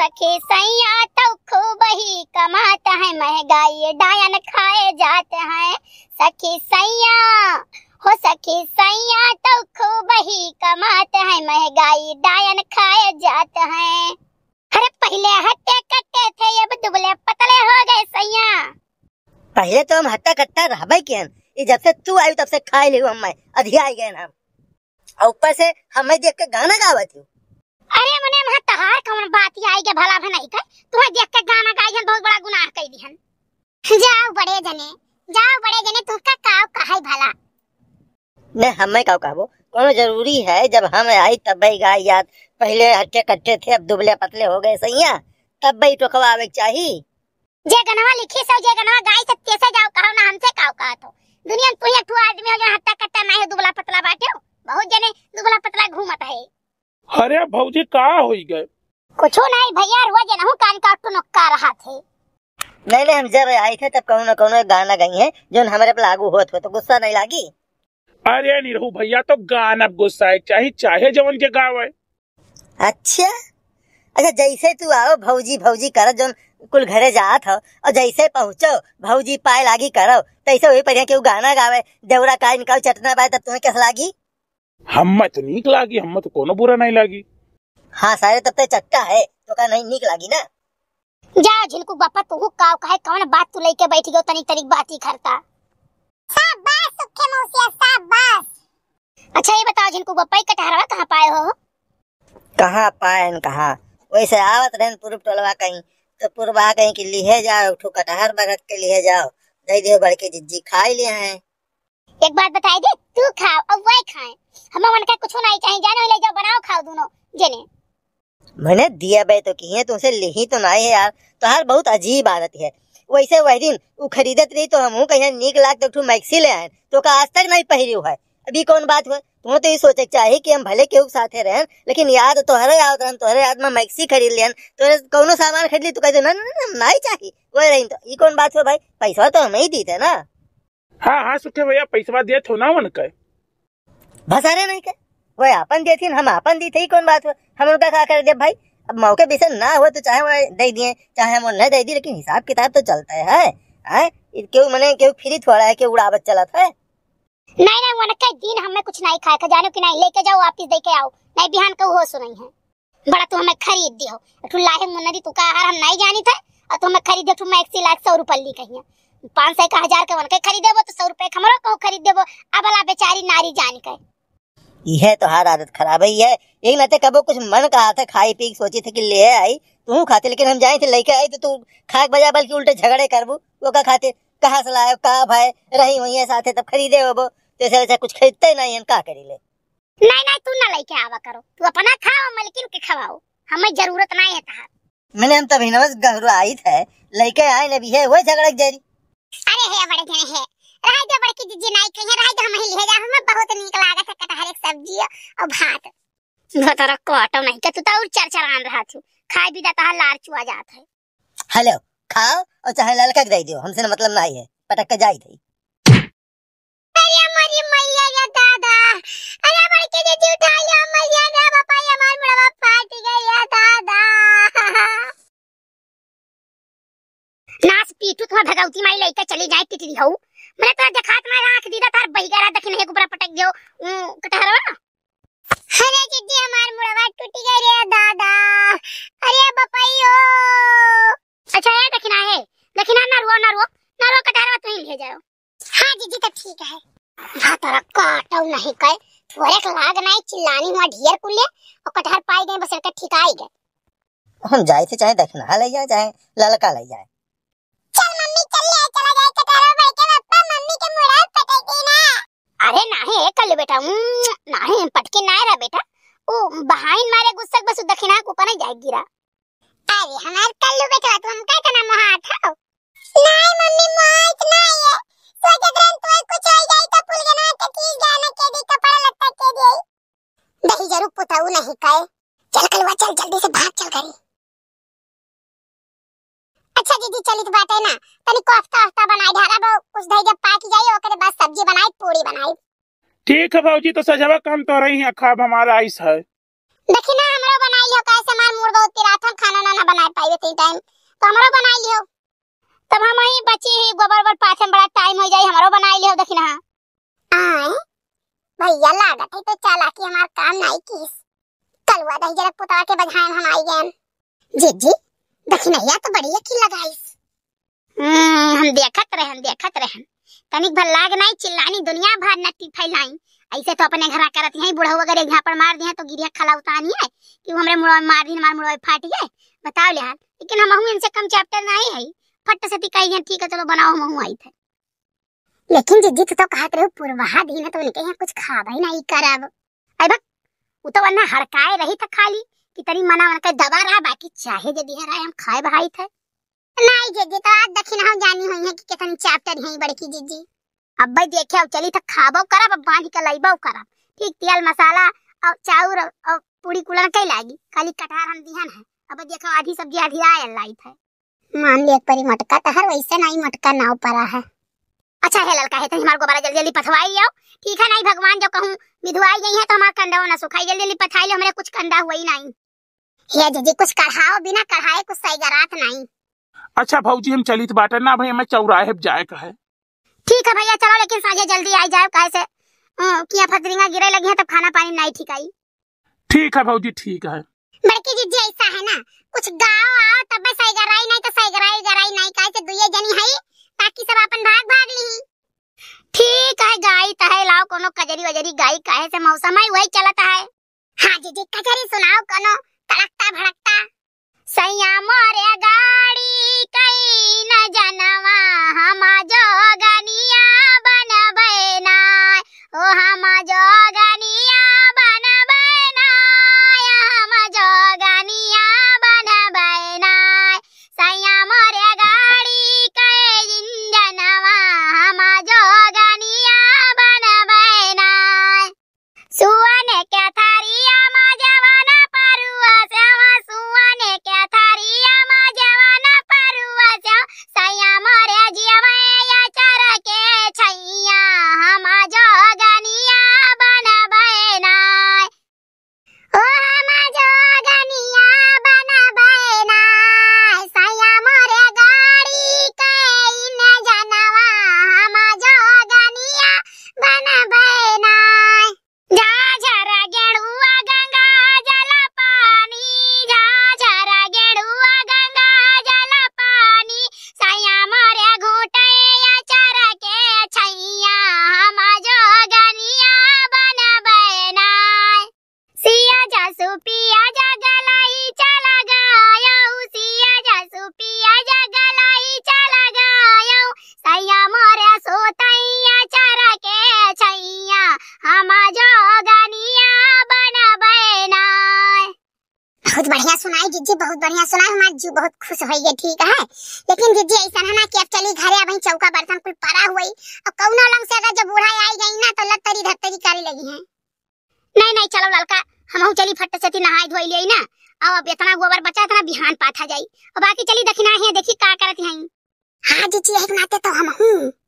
सखे सैया तो खूब ही कमाता है महंगाई डायन खाए जाते हैं सखी सैया हो सखी सैया तो खूब ही कमाते हैं महंगाई डायन खाए जाते हैं अरे पहले हट्टे कट्टे थे अब दुबले पतले हो गए सैया पहले तो हम हट्टा कट्टा रहबे के जब से तू आई तब से खाए ली हम मैं अधिया आई गए ना ऊपर से हमें देख के गाना गावत हूँ सुने में तहार कौन बात आई के भला नहीं कर तुह देख के गाना गाई हन बहुत बड़ा गुनाह कई दिहन जाओ बड़े जने जाओ बड़े जने का काव कहई भला मैं हमें काव कहबो कोनो जरूरी है जब हम आई तब भाई गाय याद पहले हट्टे कट्टे थे अब दुबले पतले हो गए सैया तब भाई टोकवा तो आवे चाहिए जे गनवा लिखी सो जे गनवा गाई से तेसे जाओ कहो ना हमसे काव कहा तो दुनिया में तू तू आदमी हो जो हट्टा कट्टा नहीं हो दुबला पतला बाटे बहुत जने दुबला पतला घूमता है अरे भौजी कहा हो गए कुछ नहीं भैया रोज नहु कान काट नुक्का रहा थे नहीं नहीं हम जब आए थे तब कौन कौन गाना गई है जो हमारे पर लागू हुआ तो गुस्सा नहीं लागी अरे रहू भैया तो गाना गुस्सा है चाहे चाहे जवन के है अच्छा अच्छा जैसे तू आओ भौजी भौजी कर जो कुल घरे जा था और जैसे पहुँचो भौजी पाए लागी करो तैसे वही पर क्यों गाना गावे देवरा का इनका चटना पाए तब तुम्हें कैसा लागी हम्मत नीक लागी हम्मत को बुरा नहीं लागी हाँ सारे तब चक्का है तो का नहीं नीक लागी ना जा झिलकू बापा तू काव काहे कौन बात तू लेके बैठी गयो तनिक तनिक बात ही करता शाबाश सुखे मौसिया शाबाश अच्छा ये बताओ झिलकू बापा ई कटहरवा कहां पाए हो कहां न कहां वैसे आवत रहन पूर्व टोलवा कहीं तो पूर्वा कहीं कि लिए जाओ उठो कटहर बरत के लिए जाओ दई दे बड़के जिज्जी खाई लिए हैं एक बात बताई दे तू खाओ और वे खाए हम मन का कुछ नहीं चाहिए जाने ले जाओ बनाओ खाओ दोनों जेने मैंने दिया बे तो की है तुमसे ले ही तो नहीं है यार तो हर बहुत अजीब आदत है वैसे वह दिन वो खरीदत रही तो हम कहीं निक लाग तो मैक्सी ले आए तो का आज तक नहीं पहरी हुआ है अभी कौन बात हुआ तुम तो ये सोचे चाहे कि हम भले केहू साथ रहन लेकिन याद तोहरे याद रहन तोहरे याद में मैक्सी खरीद लेन तोरे कोनो सामान खरीद ली तो ना ना ना नहीं चाहिए वही रही तो ये कौन बात हुआ भाई पैसा तो हमें ही दी थे ना हाँ हाँ सुखे भैया पैसा दिए थो ना उनके भसारे नहीं के वो अपन दिए थी हम अपन दी थी कौन बात हम उनका खा कर दे भाई अब मौके पे ना हो तो चाहे वो दे दिए चाहे हम न दे दी लेकिन हिसाब किताब तो चलता है है हैं क्यों मैंने क्यों फ्री थोड़ा है क्यों उड़ावत चला था नहीं नहीं वो नक्का दिन हमें कुछ नहीं खाए का जानो कि नहीं लेके जाओ वापस दे के आओ नहीं बिहान का हो नहीं है बड़ा तू हमें खरीद दियो तू लाहे मुनरी तू का हार हम नहीं जानी थे और तू हमें खरीद तू अठु मैक्सी लाख सौ ली कहीं पाँच सौ का हजार के वन के खरीदेबो तो सौ रुपये हमरो कहूँ खरीद देवो अब अला बेचारी नारी जान के यह तो हर आदत खराब ही है यही नाते तो कबो कुछ मन कहा था खाई पी सोची थी कि ले आई तू खाते लेकिन हम जाए थे लेके आई तो तू खा बजा बल्कि उल्टे झगड़े करबू वो का खाते कहाँ से लाए कहा भाई रही हुई है साथे तब खरीदे वो जैसे तो वैसे कुछ खरीदते नहीं हम का करी ले नहीं नहीं तू ना लेके आवा करो तू अपना खाओ मलकिन के खवाओ हमें जरूरत नहीं है मैंने हम तभी नवस गहरु आई थे लेके आए नबी है वही झगड़क जरी अरे हे बड़े जने हे रह तो बड़की जीजी नाई कहीं रह तो हम ही ले जा हमें बहुत नीक लागत है हर एक सब्जी और भात तो रखो ऑटो नहीं के तू तो और चरचरान रहा थू खाए भी जाता लार चुआ जात है हेलो खाओ और चाहे ललकक दे दियो हमसे ना मतलब नहीं है पटक के जाई दे अरे मरी मैया या दादा अरे बड़की जीजी उठा लिया तू थोड़ा भगवती माई लइका तो चली जाए तितली हो मैंने तो देखात मार आंख दीदा तार बहिगरा दखिन है ऊपर पटक गयो कटहरवा अरे दीदी हमार मुड़वा टूट गई रे दादा अरे बपाई हो अच्छा ये दखिना है दखिना ना रुओ ना रुओ ना रुओ कटहरवा तू ही ले जाओ हां दीदी तो ठीक है भा तारा काटौ नहीं कर तोरे थोड़े लाग नहीं चिल्लानी हुआ ढेर कुले और कटहर पाई गए बस का ठिकाई गए हम जाए थे तो चाहे दखना ले जाए चाहे ललका ले जाए ले बेटा नाही पटके ना रहा बेटा ओ बहाइन मारे गुस्सा बस दखिना को पने जाय गिरा अरे हमार कर लो बेटा तुम का तना मोहा था नहीं मम्मी मोहा इतना ही है सोचे ड्रेन तो कुछ हो जाए तो पुल गना के की जाने के दी कपड़ा लत्ता के दी दही जरूर पुताऊ नहीं कहे चल कलवा चल जल्दी से भाग चल करी अच्छा दीदी चलित बात है ना तनी कोफ्ता वफ्ता बनाई ढारा बो कुछ दही जब पाकी जाई ओकरे बाद सब्जी बनाई पूरी बनाई ठीक है भाजी तो सजवा कम तो रही है खाब हमारा आइस है देखी ना हमरो बनाई हो कैसे मार मुर्ग उतरी रात हम खाना ना ना बना पाए तीन टाइम तो हमरो बनाई लियो तब तो हम ही बची ही गोबर वर पाछे बड़ा टाइम हो जाई हमरो बनाई लियो देखी ना आए भैया लागत है तो चालाकी हमार काम नहीं किस कलवा दही जरा पुतवा के बजाय हम आई गए जी जी देखी ना तो बड़ी अखी लगाइस हम्म, हम देखत रहन देखत रहन तनिक भर लाग नहीं चिल्लानी दुनिया भर नट्टी फैलाई ऐसे तो अपने घर घरा करत यही बुढ़ऊ अगर एक पर मार दिया तो गिरिया खला उतानी है कि हमरे मुड़ा मार दी मार मुड़ा फाट गए बताओ लिहाज लेकिन हम इनसे कम चैप्टर नहीं है फट से कही है ठीक है चलो बनाओ हम आई थे लेकिन जीजी तो कहा करे पूर्वाहा दिन तो उनके यहाँ कुछ खा भाई नहीं कर अब अरे बक वो तो वरना हड़काए रही था खाली कि तरी मना मना कर दबा रहा बाकी चाहे रहा है हम खाए भाई थे नहीं जीजी तो आज हम जानी है कि कितन चैप्टर है बड़की जीजी अब भाई देखे अब चली तो खाबो अब बांध के ठीक तेल मसाला और चाउर और पूरी कई खाली कटहर हम दिहन है अब देखो आधी सब्जी आधी है मान एक परी मटका तहर वैसे नहीं मटका है अच्छा है है तो हमारे गोबारा जल्दी जल्दी पथवाई जाओ ठीक है नहीं भगवान कहूँ गई तो है तो हमारा सुखाई जल्दी जल्दी पथाई लो हमारे कुछ कंधा हुआ ही नहीं हे कुछ कढ़ाओ बिना कढ़ाए कुछ सही गरात नहीं अच्छा भाजी हम चलित बाटे ना भाई हमें चौराहे जाए का है ठीक है भैया चलो लेकिन साझे जल्दी आई जाए कहे से किया फतरिंगा गिरे लगी है तब खाना पानी नहीं ठीक आई ठीक है भाजी ठीक है बड़की जी ऐसा है ना कुछ गाओ आओ तब मैं सही गराई नहीं तो सही गराई गराई नहीं कहे से दुए जनी है बाकी सब अपन भाग भाग ली ठीक है गाई तहे तो लाओ कोनो कजरी वजरी गाई कहे से मौसम है वही चलता है हां जी जी कजरी सुनाओ कोनो तड़कता बहुत बढ़िया सुना हमार जी बहुत खुश हो गए ठीक है लेकिन दीदी ऐसा है ना कि अब चली घरे अब चौका बर्तन कुल पड़ा हुई और कौन लंग से अगर जब बूढ़ा आई गई ना तो लत्तरी धतरी करे लगी है नहीं नहीं चलो ललका हम चली फट से नहाई धोई लिये ना अब अब इतना गोबर बचा इतना बिहान पाथा जाई और बाकी चली दखिना है देखी का करत हैं हाँ जी जी एक नाते तो हम हूँ